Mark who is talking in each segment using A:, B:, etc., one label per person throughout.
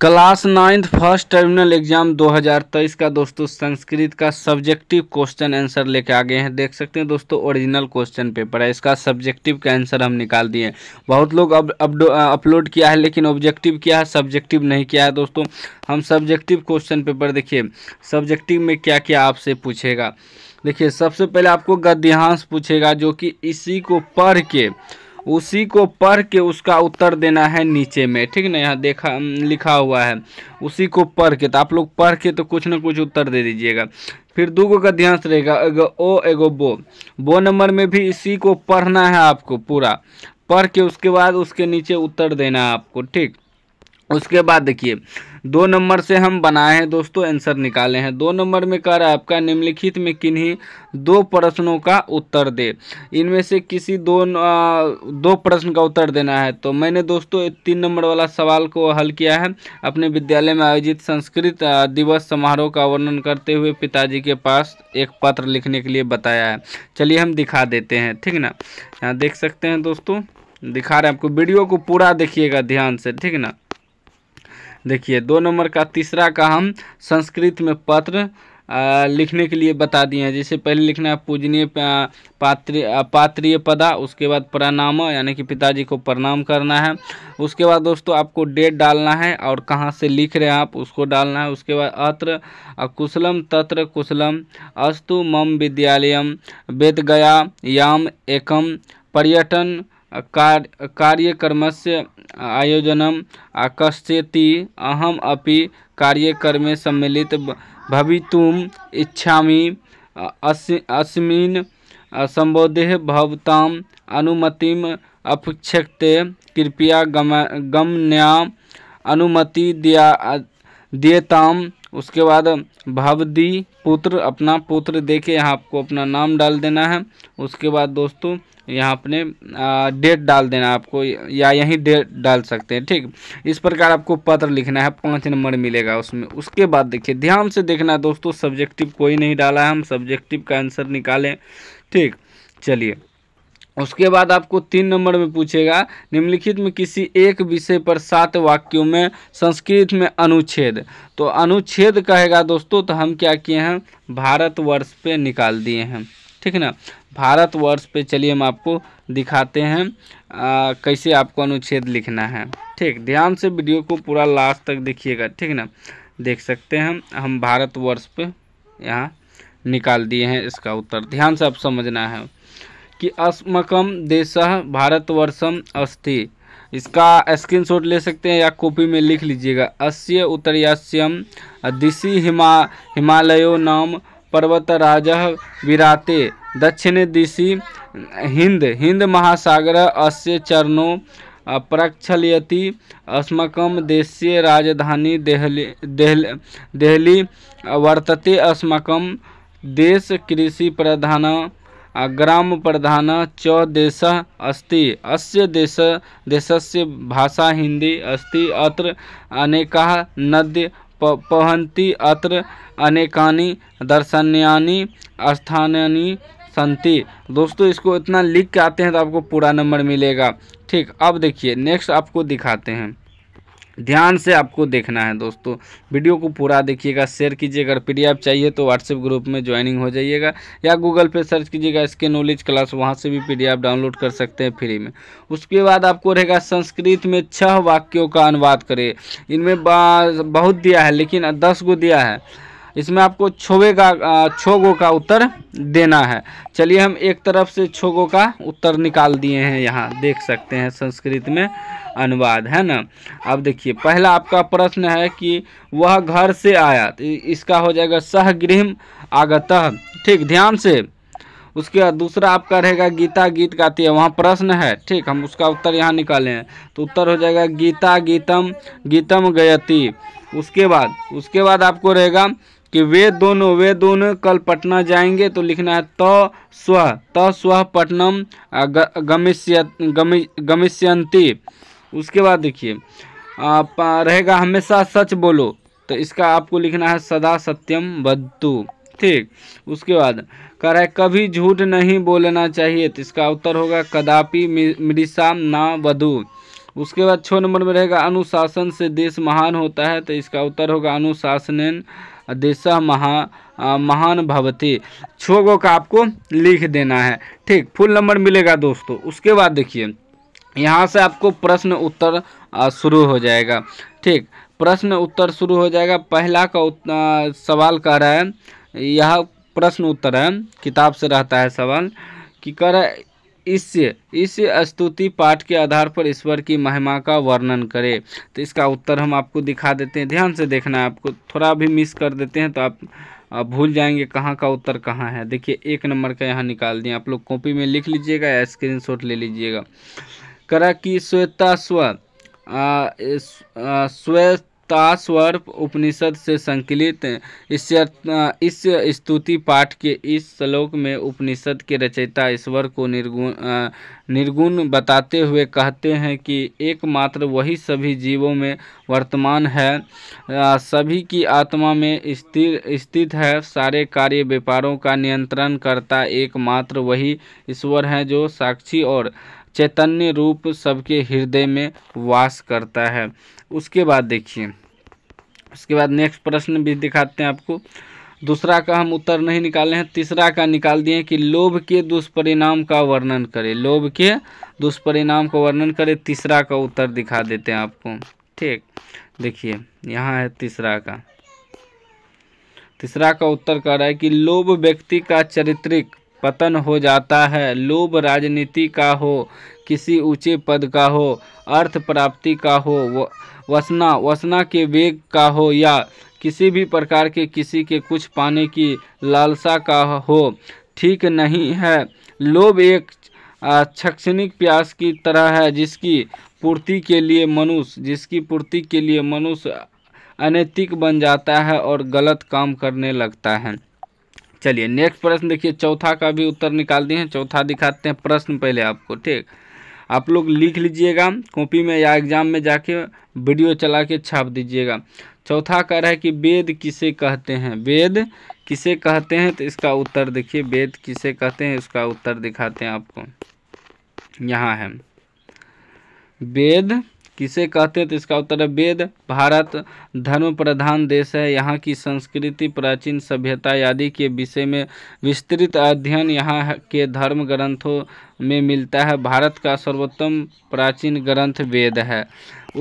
A: class ninth first terminal exam 2023 का दोस्तों संस्कृत का सब्जेक्टिव क्वेश्चन आंसर लेके आ गए हैं देख सकते हैं दोस्तों ओरिजिनल क्वेश्चन पेपर है इसका सब्जेक्टिव का आंसर हम निकाल दिए बहुत लोग अब अपलोड किया है लेकिन ऑब्जेक्टिव किया है सब्जेक्टिव नहीं किया है दोस्तों हम सब्जेक्टिव क्वेश्चन पेपर देखिए सब्जेक्टिव में क्या क्या आपसे पूछेगा देखिए सबसे पहले आपको गद्यांश पूछेगा जो कि इसी को पढ़ के उसी को पढ़ के उसका उत्तर देना है नीचे में ठीक ना यहाँ देखा लिखा हुआ है उसी को पढ़ के तो आप लोग पढ़ के तो कुछ ना कुछ उत्तर दे दीजिएगा फिर दो का ध्यान से रहेगा एगो ओ एगो बो बो नंबर में भी इसी को पढ़ना है आपको पूरा पढ़ के उसके बाद उसके नीचे उत्तर देना है आपको ठीक उसके बाद देखिए दो नंबर से हम बनाए हैं दोस्तों आंसर निकाले हैं दो नंबर में कह रहा है आपका निम्नलिखित में किन्हीं दो प्रश्नों का उत्तर दे इनमें से किसी दो दो प्रश्न का उत्तर देना है तो मैंने दोस्तों तीन नंबर वाला सवाल को हल किया है अपने विद्यालय में आयोजित संस्कृत दिवस समारोह का वर्णन करते हुए पिताजी के पास एक पत्र लिखने के लिए बताया है चलिए हम दिखा देते हैं ठीक ना यहाँ देख सकते हैं दोस्तों दिखा रहे हैं आपको वीडियो को पूरा देखिएगा ध्यान से ठीक ना देखिए दो नंबर का तीसरा का हम संस्कृत में पत्र लिखने के लिए बता दिए हैं जैसे पहले लिखना है पूजनीय पात्र पात्रीय पदा उसके बाद प्रणाम यानी कि पिताजी को प्रणाम करना है उसके बाद दोस्तों आपको डेट डालना है और कहाँ से लिख रहे हैं आप उसको डालना है उसके बाद अत्र कुशलम तत्र कुशलम अस्तु मम विद्यालयम गया याम एकम पर्यटन कार्य कार्यक्रम से आयोजन आकर्षयति अहम अभी कार्यक्रम सम्मिलित भविम इच्छा अस् अस् संबोधे भवताम् अपेक्षते कृपया गम गमनाय अनुमति दिएता उसके बाद भावदी पुत्र अपना पुत्र दे के यहाँ आपको अपना नाम डाल देना है उसके बाद दोस्तों यहाँ अपने डेट डाल देना आपको या यहीं डेट डाल सकते हैं ठीक इस प्रकार आपको पत्र लिखना है पाँच नंबर मिलेगा उसमें उसके बाद देखिए ध्यान से देखना दोस्तों सब्जेक्टिव कोई नहीं डाला है हम सब्जेक्टिव का आंसर निकालें ठीक चलिए उसके बाद आपको तीन नंबर में पूछेगा निम्नलिखित में किसी एक विषय पर सात वाक्यों में संस्कृत में अनुच्छेद तो अनुच्छेद कहेगा दोस्तों तो हम क्या किए हैं भारतवर्ष पे निकाल दिए हैं ठीक है ना भारतवर्ष पे चलिए हम आपको दिखाते हैं आ, कैसे आपको अनुच्छेद लिखना है ठीक ध्यान से वीडियो को पूरा लास्ट तक देखिएगा ठीक ना देख सकते हैं हम भारतवर्ष पर यहाँ निकाल दिए हैं इसका उत्तर ध्यान से आप समझना है कि अस्मकम देश भारतवर्षम अस्थि इसका स्क्रीनशॉट ले सकते हैं या कॉपी में लिख लीजिएगा अस्य उत्तरयास्यम दिशि हिमा हिमालयो नाम पर्वतराज विराते दक्षिण दिशि हिंद हिंद महासागर अस्य चरणों प्रक्षलयति अस्माकं देशीय राजधानी देहली देहली देहली वर्तते अस्माकं देश कृषि प्रधान प्रधान च देश अस्त अस्य देश से भाषा हिंदी अस्त अत्र अनेक नद्य पहती अत्र अनेकानि दर्शनीयानि स्थानानि संति दोस्तों इसको इतना लिख के आते हैं तो आपको पूरा नंबर मिलेगा ठीक अब देखिए नेक्स्ट आपको दिखाते हैं ध्यान से आपको देखना है दोस्तों वीडियो को पूरा देखिएगा शेयर कीजिएगा अगर पी चाहिए तो व्हाट्सएप ग्रुप में ज्वाइनिंग हो जाइएगा या गूगल पे सर्च कीजिएगा इसके नॉलेज क्लास वहाँ से भी पी डाउनलोड कर सकते हैं फ्री में उसके बाद आपको रहेगा संस्कृत में छह वाक्यों का अनुवाद करें इनमें बहुत दिया है लेकिन दस गो दिया है इसमें आपको छोवे का छोगो का उत्तर देना है चलिए हम एक तरफ से छोगो का उत्तर निकाल दिए हैं यहाँ देख सकते हैं संस्कृत में अनुवाद है ना अब देखिए पहला आपका प्रश्न है कि वह घर से आया तो इसका हो जाएगा सह गृह आगत ठीक ध्यान से उसके बाद दूसरा आपका रहेगा गीता गीत गाती है वहाँ प्रश्न है ठीक हम उसका उत्तर यहाँ निकाले हैं तो उत्तर हो जाएगा गीता गीतम गीतम गयती उसके बाद उसके बाद आपको रहेगा कि वे दोनों वे दोनों कल पटना जाएंगे तो लिखना है त स्व त स्व पटनम गमिष्य गमिष्यंती उसके बाद देखिए रहेगा हमेशा सच बोलो तो इसका आपको लिखना है सदा सत्यम बद्दू ठीक उसके बाद कह रहा है कभी झूठ नहीं बोलना चाहिए तो इसका उत्तर होगा कदापि मृषा ना वधु उसके बाद छः नंबर में रहेगा अनुशासन से देश महान होता है तो इसका उत्तर होगा अनुशासन दिशा महा महान भवती छो गो का आपको लिख देना है ठीक फुल नंबर मिलेगा दोस्तों उसके बाद देखिए यहाँ से आपको प्रश्न उत्तर शुरू हो जाएगा ठीक प्रश्न उत्तर शुरू हो जाएगा पहला का सवाल कह रहा है यह प्रश्न उत्तर है किताब से रहता है सवाल कि कह रहा है इससे इस स्तुति पाठ के आधार पर ईश्वर की महिमा का वर्णन करें तो इसका उत्तर हम आपको दिखा देते हैं ध्यान से देखना है आपको थोड़ा भी मिस कर देते हैं तो आप भूल जाएंगे कहाँ का उत्तर कहाँ है देखिए एक नंबर का यहाँ निकाल दिए आप लोग कॉपी में लिख लीजिएगा या स्क्रीन ले लीजिएगा करा कि श्वेता स्व स्वेत मुक्तास्वर्प उपनिषद से संकलित इस इस स्तुति पाठ के इस श्लोक में उपनिषद के रचयिता ईश्वर को निर्गुण निर्गुण बताते हुए कहते हैं कि एकमात्र वही सभी जीवों में वर्तमान है सभी की आत्मा में स्थिर स्थित है सारे कार्य व्यापारों का नियंत्रण करता एकमात्र वही ईश्वर है जो साक्षी और चैतन्य रूप सबके हृदय में वास करता है उसके बाद देखिए उसके बाद नेक्स्ट प्रश्न भी दिखाते हैं आपको दूसरा का हम उत्तर नहीं निकाले हैं तीसरा का निकाल दिए कि लोभ के दुष्परिणाम का वर्णन करें लोभ के दुष्परिणाम का वर्णन करें तीसरा का उत्तर दिखा देते हैं आपको ठीक देखिए यहाँ है तीसरा का तीसरा का उत्तर कह रहा है कि लोभ व्यक्ति का चरित्रिक पतन हो जाता है लोभ राजनीति का हो किसी ऊंचे पद का हो अर्थ प्राप्ति का हो वसना वसना के वेग का हो या किसी भी प्रकार के किसी के कुछ पाने की लालसा का हो ठीक नहीं है लोभ एक शैक्षणिक प्यास की तरह है जिसकी पूर्ति के लिए मनुष्य जिसकी पूर्ति के लिए मनुष्य अनैतिक बन जाता है और गलत काम करने लगता है चलिए नेक्स्ट प्रश्न देखिए चौथा का भी उत्तर निकाल दिए हैं चौथा दिखाते हैं प्रश्न पहले आपको ठीक आप लोग लिख लीजिएगा कॉपी में या एग्जाम में जाके वीडियो चला के छाप दीजिएगा चौथा कह रहा है कि वेद किसे कहते हैं वेद किसे कहते हैं तो इसका उत्तर देखिए वेद किसे कहते हैं इसका उत्तर दिखाते हैं आपको यहाँ है वेद किसे कहते हैं तो इसका उत्तर है वेद भारत धर्म प्रधान देश है यहाँ की संस्कृति प्राचीन सभ्यता आदि के विषय में विस्तृत अध्ययन यहाँ के धर्म ग्रंथों में मिलता है भारत का सर्वोत्तम प्राचीन ग्रंथ वेद है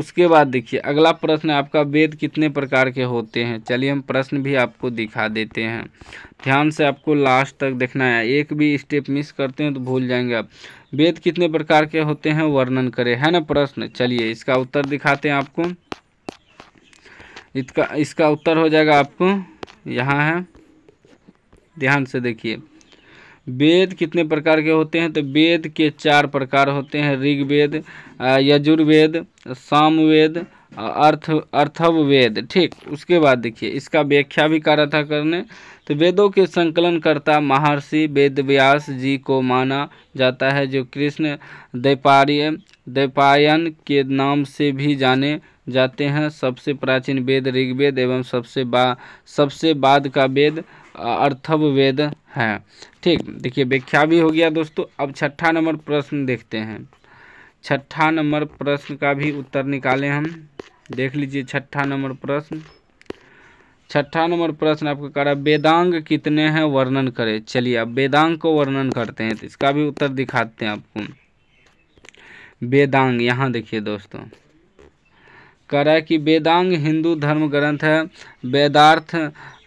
A: उसके बाद देखिए अगला प्रश्न आपका वेद कितने प्रकार के होते हैं चलिए हम प्रश्न भी आपको दिखा देते हैं ध्यान से आपको लास्ट तक देखना है एक भी स्टेप मिस करते हैं तो भूल जाएंगे आप वेद कितने प्रकार के होते हैं वर्णन करें है ना प्रश्न चलिए इसका उत्तर दिखाते हैं आपको इसका इसका उत्तर हो जाएगा आपको यहाँ है ध्यान से देखिए वेद कितने प्रकार के होते हैं तो वेद के चार प्रकार होते हैं ऋग्वेद यजुर्वेद सामवेद अर्थ अर्थव वेद ठीक उसके बाद देखिए इसका व्याख्या भी करा था करने तो वेदों के संकलनकर्ता महर्षि वेद व्यास जी को माना जाता है जो कृष्ण दैपार्य दैपायन के नाम से भी जाने जाते हैं सबसे प्राचीन वेद ऋग्वेद एवं सबसे बा सबसे बाद का वेद अर्थव वेद है ठीक देखिए व्याख्या भी हो गया दोस्तों अब छठा नंबर प्रश्न देखते हैं छठा नंबर प्रश्न का भी उत्तर निकालें हम देख लीजिए छठा नंबर प्रश्न छठा नंबर प्रश्न आपको कह रहा है वेदांग कितने हैं वर्णन करें चलिए अब वेदांग को वर्णन करते हैं तो इसका भी उत्तर दिखाते हैं आपको वेदांग यहाँ देखिए दोस्तों कह रहा है कि वेदांग हिंदू धर्म ग्रंथ है वेदार्थ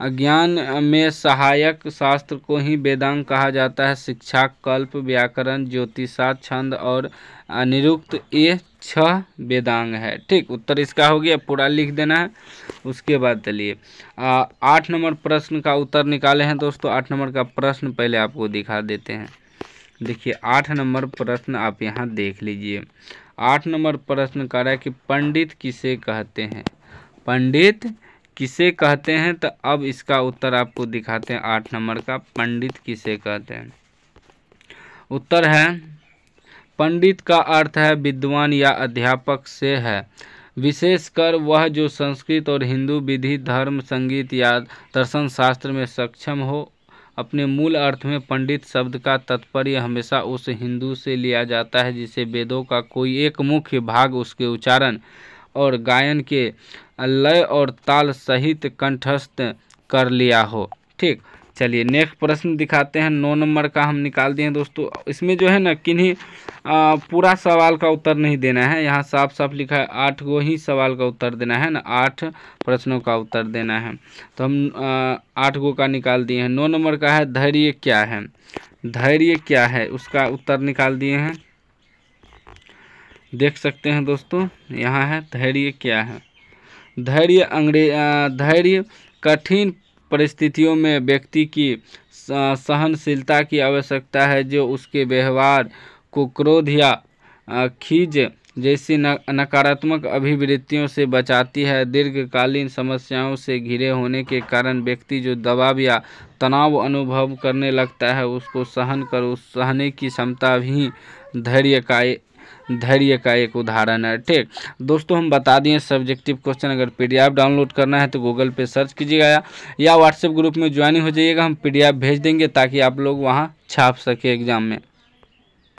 A: ज्ञान में सहायक शास्त्र को ही वेदांग कहा जाता है शिक्षा कल्प व्याकरण ज्योतिषा छंद और अनिरुक्त ये छह वेदांग है ठीक उत्तर इसका हो गया पूरा लिख देना है उसके बाद चलिए आठ नंबर प्रश्न का उत्तर निकाले हैं दोस्तों आठ नंबर का प्रश्न पहले आपको दिखा देते हैं देखिए आठ नंबर प्रश्न आप यहाँ देख लीजिए आठ नंबर प्रश्न कह रहा है कि पंडित किसे कहते हैं पंडित किसे कहते हैं तो अब इसका उत्तर आपको दिखाते हैं आठ नंबर का पंडित किसे कहते हैं उत्तर है पंडित का अर्थ है विद्वान या अध्यापक से है विशेषकर वह जो संस्कृत और हिंदू विधि धर्म संगीत या दर्शन शास्त्र में सक्षम हो अपने मूल अर्थ में पंडित शब्द का तात्पर्य हमेशा उस हिंदू से लिया जाता है जिसे वेदों का कोई एक मुख्य भाग उसके उच्चारण और गायन के लय और ताल सहित कंठस्थ कर लिया हो ठीक चलिए नेक्स्ट प्रश्न दिखाते हैं नौ नंबर का हम निकाल दिए हैं दोस्तों इसमें जो है ना किन्हीं पूरा सवाल का उत्तर नहीं देना है यहाँ साफ साफ लिखा है आठ को ही सवाल का उत्तर देना है ना आठ प्रश्नों का उत्तर देना है तो हम आठ गो का निकाल दिए हैं नौ नंबर का है धैर्य क्या है धैर्य क्या है उसका उत्तर निकाल दिए हैं देख सकते हैं दोस्तों यहाँ है धैर्य क्या है धैर्य अंग्रे धैर्य कठिन परिस्थितियों में व्यक्ति की सहनशीलता की आवश्यकता है जो उसके व्यवहार को क्रोध या खीज जैसी नकारात्मक अभिवृत्तियों से बचाती है दीर्घकालीन समस्याओं से घिरे होने के कारण व्यक्ति जो दबाव या तनाव अनुभव करने लगता है उसको सहन कर उस सहने की क्षमता भी धैर्य का धैर्य का एक उदाहरण है ठीक दोस्तों हम बता दिए सब्जेक्टिव क्वेश्चन अगर पी डाउनलोड करना है तो गूगल पे सर्च कीजिएगा या व्हाट्सएप ग्रुप में ज्वाइन हो जाइएगा हम पी भेज देंगे ताकि आप लोग वहाँ छाप सके एग्ज़ाम में